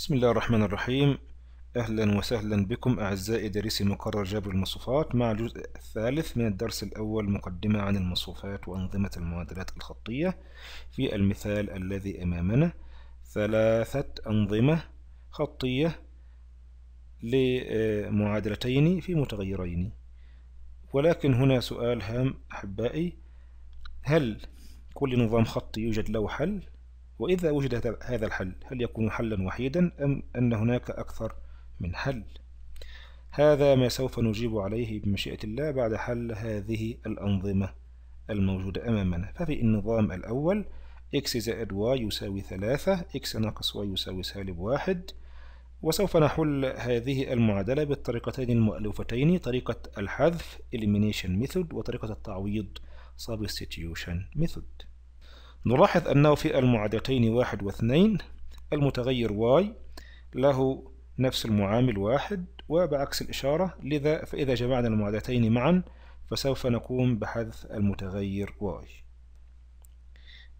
بسم الله الرحمن الرحيم أهلا وسهلا بكم أعزائي دارسي مقرر جبر المصفوفات مع الجزء الثالث من الدرس الأول مقدمة عن المصفوفات وأنظمة المعادلات الخطية في المثال الذي أمامنا ثلاثة أنظمة خطية لمعادلتين في متغيرين ولكن هنا سؤال هام أحبائي هل كل نظام خطي يوجد له حل وإذا وجد هذا الحل هل يكون حلا وحيدا أم أن هناك أكثر من حل هذا ما سوف نجيب عليه بمشيئة الله بعد حل هذه الأنظمة الموجودة أمامنا ففي النظام الأول x زائد y يساوي ثلاثة x ناقص y يساوي سالب واحد وسوف نحل هذه المعادلة بالطريقتين المؤلفتين طريقة الحذف elimination method وطريقة التعويض substitution method نلاحظ أنه في المعادلتين واحد واثنين المتغير y له نفس المعامل واحد وبعكس الإشارة لذا فإذا جمعنا المعادلتين معا فسوف نقوم بحذف المتغير y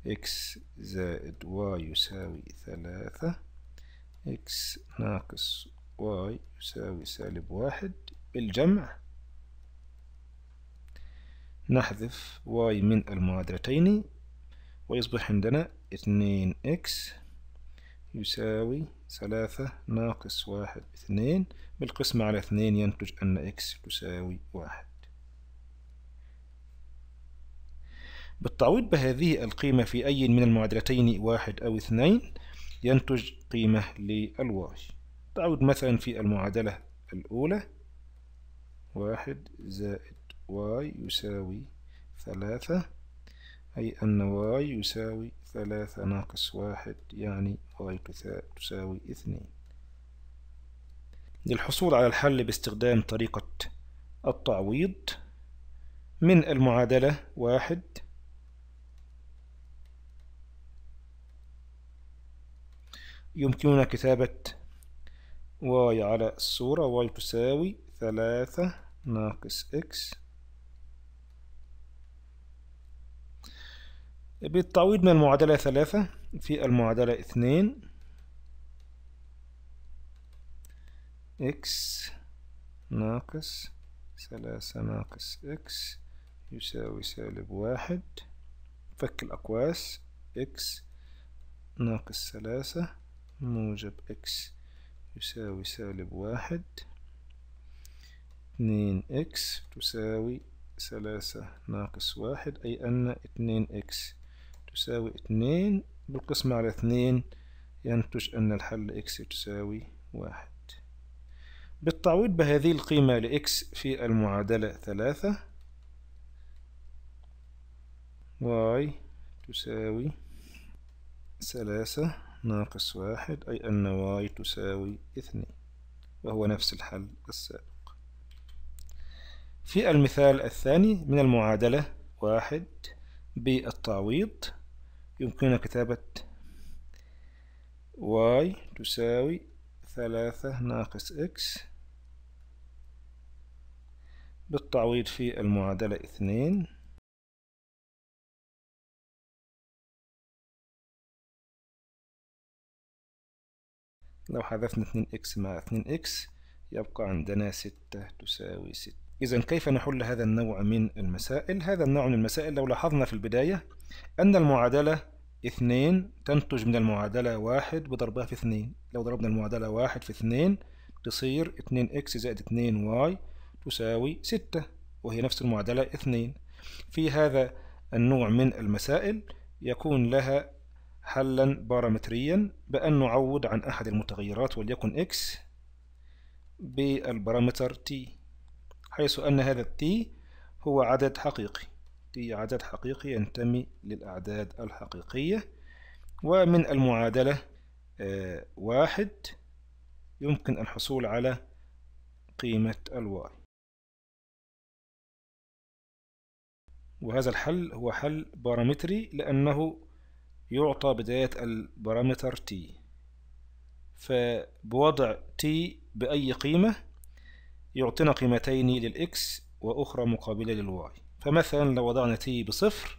x زائد y يساوي ثلاثة x ناقص y يساوي سالب واحد بالجمع نحذف y من المعادلتين ويصبح عندنا 2 إكس يساوي ثلاثة ناقص واحد اثنين بالقسمة على اثنين ينتج أن إكس تساوي واحد بالتعويض بهذه القيمة في أي من المعادلتين واحد أو اثنين ينتج قيمة للواي تعود مثلا في المعادلة الأولى واحد زائد واي يساوي ثلاثة أي أن y يساوي ثلاثة ناقص واحد يعني y تساوي اثنين للحصول على الحل باستخدام طريقة التعويض من المعادلة واحد يمكننا كتابة y على الصورة y تساوي ثلاثة ناقص x بالتعويض من المعادلة ثلاثة في المعادلة اثنين إكس ناقص ثلاثة ناقص إكس يساوي سالب واحد فك الأقواس إكس ناقص ثلاثة موجب إكس يساوي سالب واحد اتنين إكس تساوي ثلاثة ناقص واحد أي أن اتنين إكس تساوي اثنين بالقسمة على اثنين ينتج أن الحل إكس تساوي واحد بالتعويض بهذه القيمة لإكس في المعادلة ثلاثة واي تساوي ثلاثة ناقص واحد أي أن واي تساوي اثنين وهو نفس الحل السابق في المثال الثاني من المعادلة واحد بالتعويض يمكننا كتابة y تساوي ثلاثة ناقص x بالتعويض في المعادلة اثنين لو حذفنا 2x مع 2x يبقى عندنا ستة تساوي ستة إذا كيف نحل هذا النوع من المسائل؟ هذا النوع من المسائل لو لاحظنا في البداية أن المعادلة 2 تنتج من المعادلة 1 بضربها في 2 لو ضربنا المعادلة 1 في 2 تصير 2x زائد 2y تساوي 6 وهي نفس المعادلة 2 في هذا النوع من المسائل يكون لها حلا بارامتريا بأن نعوض عن أحد المتغيرات وليكن x بالبارامتر t حيث أن هذا T هو عدد حقيقي T عدد حقيقي ينتمي للأعداد الحقيقية ومن المعادلة آه، واحد يمكن الحصول على قيمة الواي وهذا الحل هو حل بارامتري لأنه يعطى بداية البارامتر t فبوضع t بأي قيمة يعطينا قيمتين للإكس وأخرى مقابلة للواي فمثلا لو وضعنا تي بصفر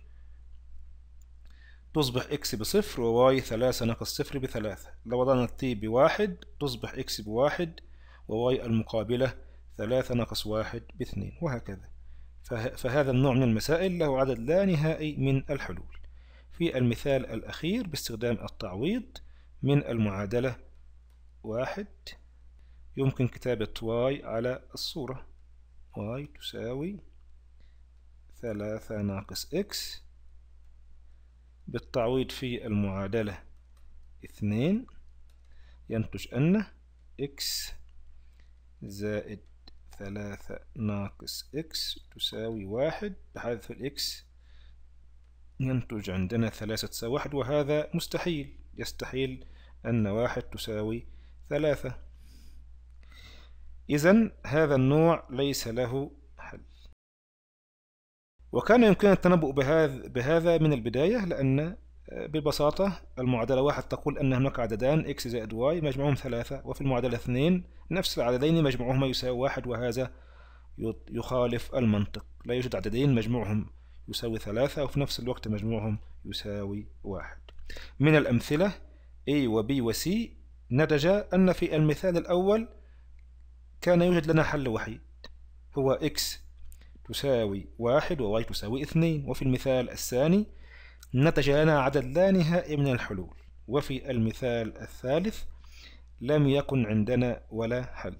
تصبح إكس بصفر وواي ثلاثة ناقص صفر بثلاثة لو وضعنا تي بواحد تصبح إكس بواحد وواي المقابلة ثلاثة ناقص واحد باثنين وهكذا فهذا النوع من المسائل له عدد لا نهائي من الحلول في المثال الأخير باستخدام التعويض من المعادلة واحد يمكن كتابة y على الصورة y تساوي ثلاثة ناقص x بالتعويض في المعادلة اثنين ينتج أن x زائد ثلاثة ناقص x تساوي واحد بحذف الإكس ينتج عندنا ثلاثة تساوي واحد وهذا مستحيل يستحيل أن واحد تساوي ثلاثة إذا هذا النوع ليس له حل وكان يمكن التنبؤ بهذا بهذا من البداية لأن آه، ببساطة المعادلة واحد تقول أن هناك عددان x زائد y مجموعهم ثلاثة وفي المعادلة اثنين نفس العددين مجموعهما يساوي واحد وهذا يخالف المنطق لا يوجد عددين مجموعهم يساوي ثلاثة وفي نفس الوقت مجموعهم يساوي واحد من الأمثلة A و B و C نتج أن في المثال الأول كان يوجد لنا حل وحيد هو x تساوي واحد و y تساوي اثنين وفي المثال الثاني نتج لنا عدد لا نهائي من الحلول وفي المثال الثالث لم يكن عندنا ولا حل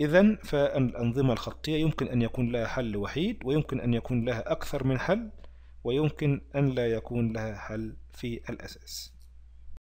إذا فالأنظمة الخطية يمكن أن يكون لها حل وحيد ويمكن أن يكون لها أكثر من حل ويمكن أن لا يكون لها حل في الأساس